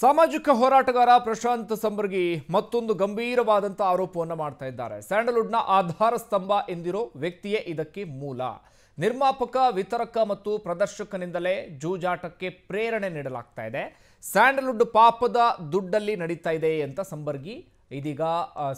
ಸಾಮಾಜಿಕ ಹೋರಾಟಗಾರ ಪ್ರಶಾಂತ್ ಸಂಬರ್ಗಿ ಮತ್ತೊಂದು ಗಂಭೀರವಾದಂಥ ಆರೋಪವನ್ನು ಮಾಡ್ತಾ ಇದ್ದಾರೆ ಸ್ಯಾಂಡಲ್ವುಡ್ನ ಆಧಾರ ಸ್ತಂಭ ಎಂದಿರೋ ವ್ಯಕ್ತಿಯೇ ಇದಕ್ಕೆ ಮೂಲ ನಿರ್ಮಾಪಕ ವಿತರಕ ಮತ್ತು ಪ್ರದರ್ಶಕನಿಂದಲೇ ಜೂಜಾಟಕ್ಕೆ ಪ್ರೇರಣೆ ನೀಡಲಾಗ್ತಾ ಇದೆ ಸ್ಯಾಂಡಲ್ವುಡ್ ಪಾಪದ ದುಡ್ಡಲ್ಲಿ ನಡೀತಾ ಇದೆ ಅಂತ ಸಂಬರ್ಗಿ ಇದೀಗ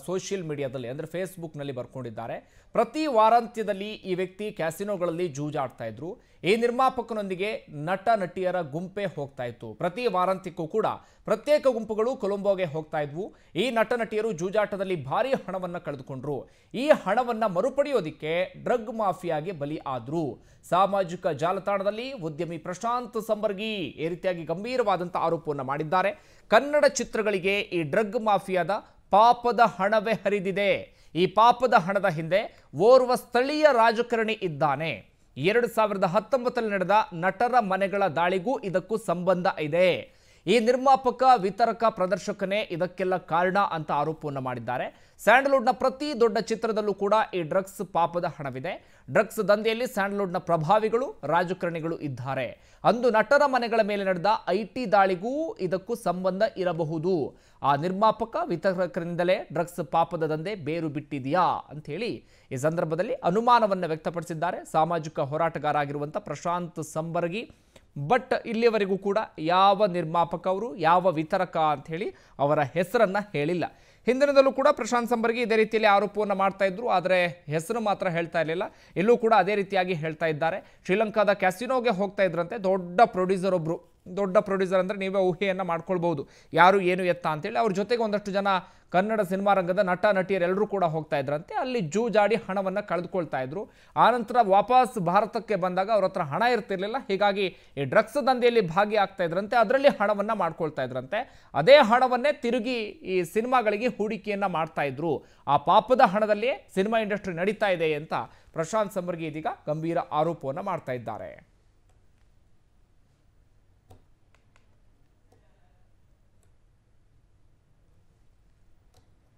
ಸೋಷಿಯಲ್ ಮೀಡಿಯಾದಲ್ಲಿ ಅಂದರೆ ಫೇಸ್ಬುಕ್ನಲ್ಲಿ ಬರ್ಕೊಂಡಿದ್ದಾರೆ ಪ್ರತಿ ವಾರಾಂತ್ಯದಲ್ಲಿ ಈ ವ್ಯಕ್ತಿ ಕ್ಯಾಸಿನೋಗಳಲ್ಲಿ ಜೂಜಾಡ್ತಾ ಇದ್ರು ಈ ನಿರ್ಮಾಪಕನೊಂದಿಗೆ ನಟ ನಟಿಯರ ಗುಂಪೇ ಹೋಗ್ತಾ ಇತ್ತು ಪ್ರತಿ ವಾರಾಂತ್ಯಕ್ಕೂ ಕೂಡ ಪ್ರತ್ಯೇಕ ಗುಂಪುಗಳು ಕೊಲಂಬೋಗೆ ಹೋಗ್ತಾ ಇದ್ವು ಈ ನಟ ನಟಿಯರು ಜೂಜಾಟದಲ್ಲಿ ಭಾರಿ ಹಣವನ್ನು ಕಳೆದುಕೊಂಡ್ರು ಈ ಹಣವನ್ನು ಮರುಪಡೆಯೋದಿಕ್ಕೆ ಡ್ರಗ್ ಮಾಫಿಯಾಗೆ ಬಲಿ ಆದ್ರು ಸಾಮಾಜಿಕ ಜಾಲತಾಣದಲ್ಲಿ ಉದ್ಯಮಿ ಪ್ರಶಾಂತ್ ಸಂಬರ್ಗಿ ಈ ರೀತಿಯಾಗಿ ಗಂಭೀರವಾದಂಥ ಆರೋಪವನ್ನು ಮಾಡಿದ್ದಾರೆ ಕನ್ನಡ ಚಿತ್ರಗಳಿಗೆ ಈ ಡ್ರಗ್ ಮಾಫಿಯಾದ ಪಾಪದ ಹಣವೇ ಹರಿದಿದೆ ಈ ಪಾಪದ ಹಣದ ಹಿಂದೆ ಓರ್ವ ಸ್ಥಳೀಯ ರಾಜಕಾರಣಿ ಇದ್ದಾನೆ ಎರಡು ಸಾವಿರದ ಹತ್ತೊಂಬತ್ತರಲ್ಲಿ ನಡೆದ ನಟರ ಮನೆಗಳ ದಾಳಿಗೂ ಇದಕ್ಕೂ ಸಂಬಂಧ ಇದೆ ಈ ನಿರ್ಮಾಪಕ ವಿತರಕ ಪ್ರದರ್ಶಕನೇ ಇದಕ್ಕೆಲ್ಲ ಕಾರಣ ಅಂತ ಆರೋಪವನ್ನು ಮಾಡಿದ್ದಾರೆ ಸ್ಯಾಂಡಲ್ವುಡ್ನ ಪ್ರತಿ ದೊಡ್ಡ ಚಿತ್ರದಲ್ಲೂ ಕೂಡ ಈ ಡ್ರಗ್ಸ್ ಪಾಪದ ಹಣವಿದೆ ಡ್ರಗ್ಸ್ ದಂಧೆಯಲ್ಲಿ ಸ್ಯಾಂಡಲ್ವುಡ್ನ ಪ್ರಭಾವಿಗಳು ರಾಜಕಾರಣಿಗಳು ಇದ್ದಾರೆ ಅಂದು ನಟರ ಮನೆಗಳ ಮೇಲೆ ನಡೆದ ಐಟಿ ದಾಳಿಗೂ ಇದಕ್ಕೂ ಸಂಬಂಧ ಇರಬಹುದು ಆ ನಿರ್ಮಾಪಕ ವಿತರಕರಿಂದಲೇ ಡ್ರಗ್ಸ್ ಪಾಪದ ದಂಧೆ ಬೇರು ಬಿಟ್ಟಿದೆಯಾ ಅಂತ ಹೇಳಿ ಈ ಸಂದರ್ಭದಲ್ಲಿ ಅನುಮಾನವನ್ನು ವ್ಯಕ್ತಪಡಿಸಿದ್ದಾರೆ ಸಾಮಾಜಿಕ ಹೋರಾಟಗಾರ ಆಗಿರುವಂಥ ಪ್ರಶಾಂತ್ ಸಂಬರ್ಗಿ ಬಟ್ ಇಲ್ಲಿಯವರೆಗೂ ಕೂಡ ಯಾವ ನಿರ್ಮಾಪಕವರು ಯಾವ ವಿತರಕ ಅಂಥೇಳಿ ಅವರ ಹೆಸರನ್ನು ಹೇಳಿಲ್ಲ ಹಿಂದಿನದಲ್ಲೂ ಕೂಡ ಪ್ರಶಾಂತ್ ಸಂಬರ್ಗಿ ಇದೇ ರೀತಿಯಲ್ಲಿ ಆರೋಪವನ್ನು ಮಾಡ್ತಾ ಇದ್ರು ಆದರೆ ಹೆಸರು ಮಾತ್ರ ಹೇಳ್ತಾ ಇರಲಿಲ್ಲ ಎಲ್ಲೂ ಕೂಡ ಅದೇ ರೀತಿಯಾಗಿ ಹೇಳ್ತಾ ಇದ್ದಾರೆ ಶ್ರೀಲಂಕಾದ ಕ್ಯಾಸಿನೋಗೆ ಹೋಗ್ತಾ ಇದ್ರಂತೆ ದೊಡ್ಡ ಪ್ರೊಡ್ಯೂಸರ್ ಒಬ್ಬರು ದೊಡ್ಡ ಪ್ರೊಡ್ಯೂಸರ್ ಅಂದರೆ ನೀವೇ ಊಹೆಯನ್ನು ಮಾಡ್ಕೊಳ್ಬೋದು ಯಾರು ಏನು ಎತ್ತ ಅಂತೇಳಿ ಅವ್ರ ಜೊತೆಗೆ ಒಂದಷ್ಟು ಜನ ಕನ್ನಡ ಸಿನಿಮಾ ರಂಗದ ನಟ ನಟಿಯರೆಲ್ಲರೂ ಕೂಡ ಹೋಗ್ತಾ ಇದ್ರಂತೆ ಅಲ್ಲಿ ಜೂಜಾಡಿ ಹಣವನ್ನು ಕಳೆದುಕೊಳ್ತಾ ಇದ್ರು ಆನಂತರ ವಾಪಸ್ ಭಾರತಕ್ಕೆ ಬಂದಾಗ ಅವ್ರ ಹತ್ರ ಹಣ ಇರ್ತಿರ್ಲಿಲ್ಲ ಹೀಗಾಗಿ ಈ ಡ್ರಗ್ಸ್ ದಂಧೆಯಲ್ಲಿ ಭಾಗಿಯಾಗ್ತಾ ಇದ್ರಂತೆ ಅದರಲ್ಲಿ ಹಣವನ್ನು ಮಾಡ್ಕೊಳ್ತಾ ಇದ್ರಂತೆ ಅದೇ ಹಣವನ್ನೇ ತಿರುಗಿ ಈ ಸಿನಿಮಾಗಳಿಗೆ ಹೂಡಿಕೆಯನ್ನು ಮಾಡ್ತಾ ಇದ್ರು ಆ ಪಾಪದ ಹಣದಲ್ಲೇ ಸಿನಿಮಾ ಇಂಡಸ್ಟ್ರಿ ನಡೀತಾ ಇದೆ ಅಂತ ಪ್ರಶಾಂತ್ ಸಂಬರ್ಗಿ ಇದೀಗ ಗಂಭೀರ ಆರೋಪವನ್ನು ಮಾಡ್ತಾ ಇದ್ದಾರೆ